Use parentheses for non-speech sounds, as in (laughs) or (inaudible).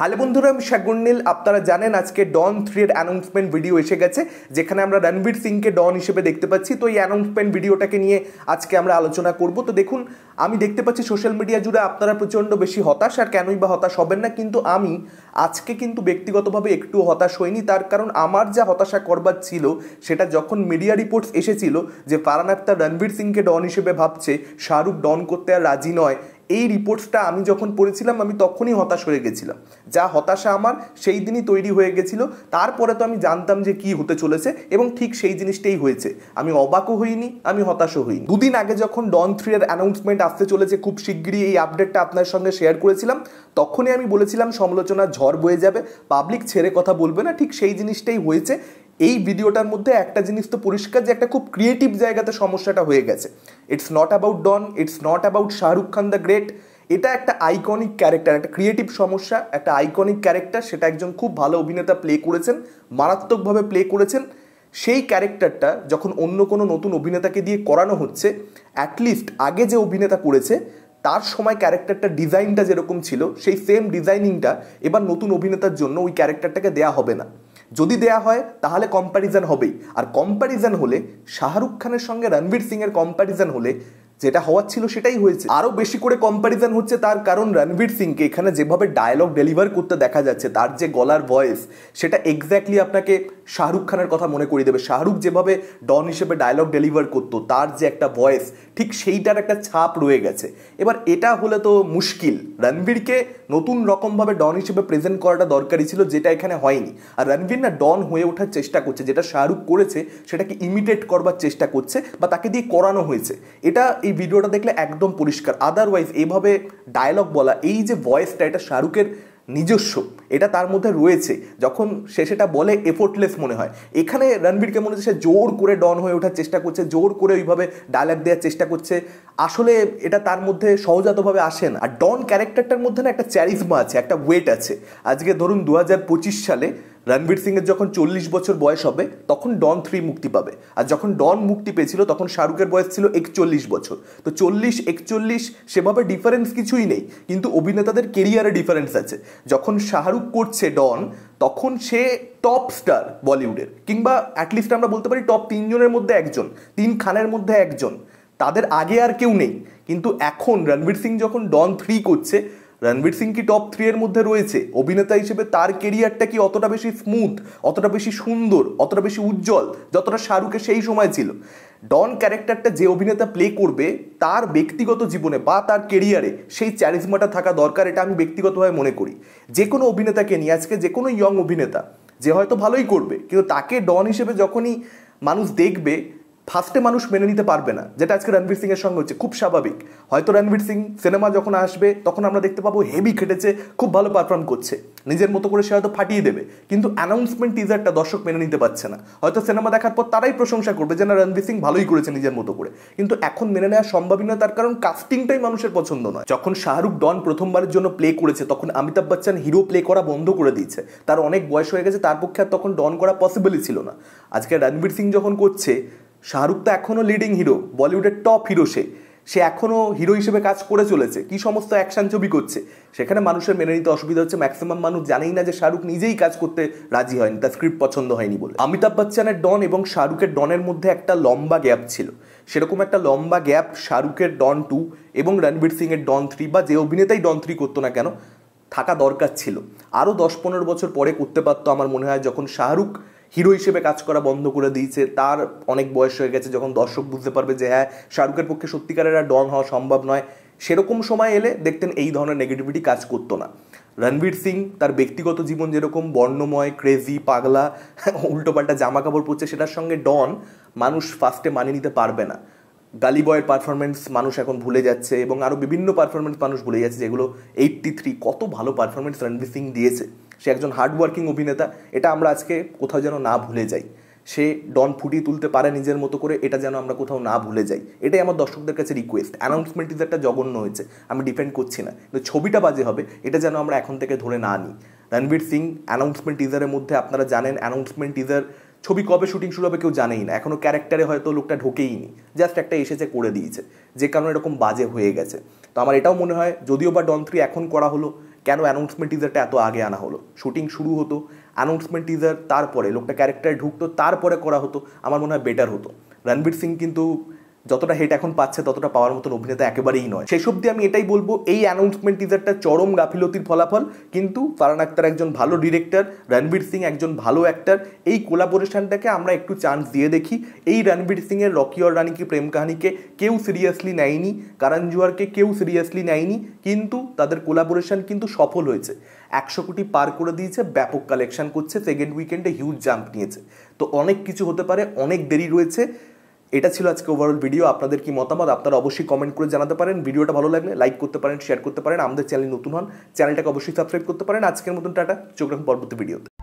hello বন্ধুরা আমি শাগুন নীল আপনারা জানেন আজকে ডন থ্রি এর অ্যানাউন্সমেন্ট ভিডিও এসে গেছে যেখানে আমরা রণবীর সিংকে ডন হিসেবে দেখতে পাচ্ছি তো এই অ্যানাউন্সমেন্ট ভিডিওটাকে নিয়ে আজকে আমরা আলোচনা করব তো দেখুন আমি দেখতে পাচ্ছি সোশ্যাল মিডিয়া জুড়ে আপনারা প্রচণ্ড বেশি হতাশ আর কেনই বা হতাশ হবেন না কিন্তু আমি আজকে কিন্তু ব্যক্তিগতভাবে একটু হতাশ হইনি তার কারণ আমার যা হতাশা করবার ছিল সেটা যখন মিডিয়া রিপোর্টস এসেছিল যে ফারান আক্তার রণবীর সিংকে ডন হিসেবে ভাবছে শাহরুখ ডন করতে আর রাজি নয় এই রিপোর্টসটা আমি যখন পড়েছিলাম আমি তখনই হতাশ হয়ে গেছিলাম যা হতাশা আমার সেই দিনই তৈরি হয়ে গেছিল তারপরে তো আমি জানতাম যে কি হতে চলেছে এবং ঠিক সেই জিনিসটাই হয়েছে আমি অবাকও হইনি আমি হতাশও হইনি দুদিন আগে যখন ডন থ্রি এর অ্যানাউন্সমেন্ট আসতে চলেছে খুব শিগগিরই এই আপডেটটা আপনার সঙ্গে শেয়ার করেছিলাম তখনই আমি বলেছিলাম সমালোচনার ঝড় বয়ে যাবে পাবলিক ছেড়ে কথা বলবে না ঠিক সেই জিনিসটাই হয়েছে এই ভিডিওটার মধ্যে একটা জিনিস তো পরিষ্কার যে একটা খুব ক্রিয়েটিভ জায়গাতে সমস্যাটা হয়ে গেছে it's not about Don it's not about Shahrukh Khan the great এটা একটা আইকনিক ক্যারেক্টার একটা ক্রিয়েটিভ সমস্যা একটা আইকনিক ক্যারেক্টার সেটা একজন খুব ভালো অভিনেতা প্লে করেছেন মারাত্মকভাবে প্লে করেছেন সেই ক্যারেক্টারটা যখন অন্য কোনো নতুন অভিনেতাকে দিয়ে করানো হচ্ছে অ্যাটলিস্ট আগে যে অভিনেতা করেছে তার সময় ক্যারেক্টারটা ডিজাইনটা যেরকম ছিল সেই সেম ডিজাইনিংটা এবার নতুন অভিনেতার জন্য ওই ক্যারেক্টারটাকে দেয়া হবে না যদি দেয়া হয় তাহলে কম্প্যারিজন হবেই আর কম্প্যারিজন হলে শাহরুখ খানের সঙ্গে রণবীর সিংয়ের কম্প্যারিজন হলে যেটা হওয়ার ছিল সেটাই হয়েছে আরও বেশি করে কম্প্যারিজন হচ্ছে তার কারণ রণবীর সিংকে এখানে যেভাবে ডায়লগ ডেলিভার করতে দেখা যাচ্ছে তার যে গলার ভয়েস সেটা এক্স্যাক্টলি আপনাকে শাহরুখ খানের কথা মনে করিয়ে দেবে শাহরুখ যেভাবে ডন হিসেবে ডায়লগ ডেলিভার করতো তার যে একটা ভয়েস ঠিক সেইটার একটা ছাপ রয়ে গেছে এবার এটা হলে তো মুশকিল রণবীরকে নতুন রকমভাবে ডন হিসেবে প্রেজেন্ট করাটা দরকারি ছিল যেটা এখানে হয়নি আর রণবীর না ডন হয়ে ওঠার চেষ্টা করছে যেটা শাহরুখ করেছে সেটাকে ইমিটেট করবার চেষ্টা করছে বা তাকে দিয়ে করানো হয়েছে এটা এই ভিডিওটা দেখলে একদম পরিষ্কার আদারওয়াইজ এইভাবে ডায়লগ বলা এই যে ভয়েসটা এটা শাহরুখের নিজস্ব এটা তার মধ্যে রয়েছে যখন সে সেটা বলে এফোর্টলেস মনে হয় এখানে রণবীরকে কেমন হচ্ছে সে জোর করে ডন হয়ে ওঠার চেষ্টা করছে জোর করে ওইভাবে ডায়লগ দেওয়ার চেষ্টা করছে আসলে এটা তার মধ্যে সহজাতভাবে আসে না আর ডন ক্যারেক্টারটার মধ্যে না একটা চ্যারিজমা আছে একটা ওয়েট আছে আজকে ধরুন দু সালে রণবীর সিংয়ের যখন চল্লিশ বছর বয়স হবে তখন ডন থ্রি মুক্তি পাবে আর যখন ডন মুক্তি পেয়েছিল তখন শাহরুখের বয়স ছিল একচল্লিশ বছর তো চল্লিশ একচল্লিশ সেভাবে ডিফারেন্স কিছুই নেই কিন্তু অভিনেতাদের কেরিয়ারে ডিফারেন্স আছে যখন শাহরুখ করছে ডন তখন সে টপ স্টার বলিউডের কিংবা অ্যাটলিস্ট আমরা বলতে পারি টপ তিনজনের মধ্যে একজন তিন খানের মধ্যে একজন তাদের আগে আর কেউ নেই কিন্তু এখন রণবীর সিং যখন ডন থ্রি করছে রণবীর সিং কি টপ থ্রি এর মধ্যে রয়েছে অভিনেতা হিসেবে তার কেরিয়ারটা কি অতটা বেশি স্মুথ অতটা বেশি সুন্দর অতটা বেশি উজ্জ্বল যতটা শাহরুখের সেই সময় ছিল ডন ক্যারেক্টারটা যে অভিনেতা প্লে করবে তার ব্যক্তিগত জীবনে বা তার কেরিয়ারে সেই চ্যারিজমাটা থাকা দরকার এটা আমি ব্যক্তিগতভাবে মনে করি যে কোনো অভিনেতাকে নিয়ে আজকে যে কোনো ইয়ং অভিনেতা যে হয়তো ভালোই করবে কিন্তু তাকে ডন হিসেবে যখনই মানুষ দেখবে ফার্স্টে মানুষ মেনে নিতে পারবে না যেটা আজকে রণবীর সিংয়ের সঙ্গে হচ্ছে খুব স্বাভাবিক হয়তো রণবীর সিং সিনেমা যখন আসবে তখন আমরা দেখতে পাবো হেভি খেটেছে খুব ভালো পারফর্ম করছে নিজের মতো করে সে হয়তো ফাটিয়ে দেবে কিন্তু অ্যানাউন্সমেন্ট টিজারটা দর্শক মেনে নিতে পারছে না হয়তো সিনেমা দেখার পর তারাই প্রশংসা করবে যে না রণবীর সিং ভালোই করেছে নিজের মতো করে কিন্তু এখন মেনে নেওয়া সম্ভবই না তার কারণ কাস্টিংটাই মানুষের পছন্দ নয় যখন শাহরুখ ডন প্রথমবারের জন্য প্লে করেছে তখন অমিতাভ বচ্চন হিরো প্লে করা বন্ধ করে দিয়েছে তার অনেক বয়স হয়ে গেছে তার পক্ষে আর তখন ডন করা পসিবলই ছিল না আজকে রণবীর সিং যখন করছে শাহরুখ তো এখনও লিডিং হিরো বলিউডের টপ হিরো সে সে এখনও হিরো হিসেবে কাজ করে চলেছে কি সমস্ত অ্যাকশান ছবি করছে সেখানে মানুষের মেনে নিতে অসুবিধা হচ্ছে ম্যাক্সিমাম মানুষ জানেই না যে শাহরুখ নিজেই কাজ করতে রাজি হয়নি তার স্ক্রিপ্ট পছন্দ হয়নি বলে অমিতাভ বচ্চনের ডন এবং শাহরুখের ডনের মধ্যে একটা লম্বা গ্যাপ ছিল সেরকম একটা লম্বা গ্যাপ শাহরুখের ডন টু এবং রণবীর সিংয়ের ডন থ্রি বা যে অভিনেতাই ডন থ্রি করতো না কেন থাকা দরকার ছিল আরও দশ পনেরো বছর পরে করতে পারতো আমার মনে হয় যখন শাহরুখ হিরো হিসেবে কাজ করা বন্ধ করে দিয়েছে তার অনেক বয়স হয়ে গেছে যখন দর্শক বুঝতে পারবে যে হ্যাঁ শাহরুখের পক্ষে সত্যিকারের আর ডন হওয়া সম্ভব নয় সেরকম সময় এলে দেখতেন এই ধরনের নেগেটিভিটি কাজ করতো না রণবীর সিং তার ব্যক্তিগত জীবন যেরকম বর্ণময় ক্রেজি পাগলা (laughs) উল্টোপাল্টা জামা কাপড় পরছে সেটার সঙ্গে ডন মানুষ ফার্স্টে মানিয়ে নিতে পারবে না গালি বয়ের পারফরমেন্স মানুষ এখন ভুলে যাচ্ছে এবং আরও বিভিন্ন পারফরমেন্স মানুষ ভুলে যাচ্ছে যেগুলো এইট্টি থ্রি কত ভালো পারফরমেন্স রণবীর সিং দিয়েছে সে একজন হার্ডওয়ার্কিং অভিনেতা এটা আমরা আজকে কোথাও যেন না ভুলে যাই সে ডন ফুটিয়ে তুলতে পারে নিজের মতো করে এটা যেন আমরা কোথাও না ভুলে যাই এটাই আমার দর্শকদের কাছে রিকোয়েস্ট অ্যানাউন্সমেন্ট ইজ একটা জঘন্য হয়েছে আমি ডিপেন্ড করছি না কিন্তু ছবিটা বাজে হবে এটা যেন আমরা এখন থেকে ধরে না নিই রণবীর সিং অ্যানাউন্সমেন্ট টিজারের মধ্যে আপনারা জানেন অ্যানাউন্সমেন্ট টিজার ছবি কবে শুটিং শুরু হবে কেউ জানেই না এখনও ক্যারেক্টারে হয়তো লোকটা ঢোকেই নি জাস্ট একটা এসেছে করে দিয়েছে যে কারণে এরকম বাজে হয়ে গেছে তো আমার এটাও মনে হয় যদিও বা ডন থ্রি এখন করা হলো কেন অ্যানাউন্সমেন্ট টিজারটা এত আগে আনা হলো শুটিং শুরু হতো অ্যানাউন্সমেন্ট টিজার তারপরে লোকটা ক্যারেক্টারে ঢুকতো তারপরে করা হতো আমার মনে হয় বেটার হতো রণবীর সিং কিন্তু যতটা হেট এখন পাচ্ছে ততটা পাওয়ার মতন অভিনেতা একেবারেই নয় সেই সব দিয়ে আমি এটাই বলবো এই অ্যানাউন্সমেন্ট টিজারটা চরম গাফিলতির ফলাফল কিন্তু ফারান আক্তার একজন ভালো ডিরেক্টর রণবীর সিং একজন ভালো অ্যাক্টার এই কোলাবোরেশনটাকে আমরা একটু চান্স দিয়ে দেখি এই রণবীর সিংয়ের রকি অর রানি কি প্রেম কাহিনীকে কেউ সিরিয়াসলি নেয়নি কারণ জুয়ারকে কেউ সিরিয়াসলি নেয়নি কিন্তু তাদের কোলাবোরেশন কিন্তু সফল হয়েছে একশো কোটি পার করে দিয়েছে ব্যাপক কালেকশন করছে সেকেন্ড উইকেন্ডে হিউজ জাম্প নিয়েছে তো অনেক কিছু হতে পারে অনেক দেরি রয়েছে এটা ছিল আজকে ওভারঅল ভিডিও আপনাদের কি মতামত আপনারা অবশ্যই কমেন্ট করে জানাতে পারেন ভিডিওটা ভালো লাগলে লাইক করতে পারেন শেয়ার করতে পারেন আমাদের চ্যানেল নতুন হন চ্যানেলটাকে অবশ্যই সাবস্ক্রাইব করতে পারেন আজকের মতন টাটা চোখ রাখুন পরবর্তী ভিডিওতে